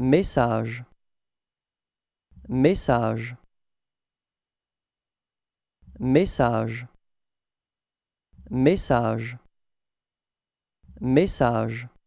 Message. Message. Message. Message. Message.